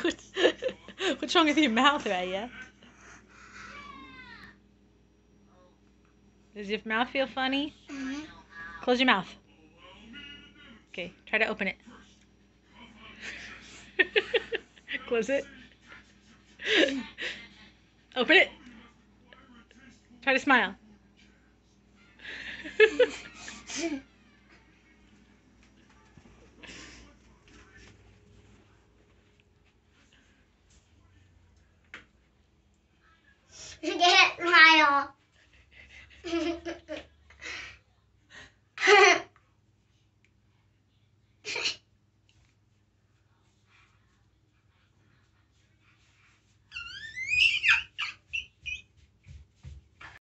What's, wrong with your mouth, Raya? Does your mouth feel funny? Mm-hmm. Close your mouth. Okay, try to open it. Close it. open it. Try to smile. げえ、うまいよ。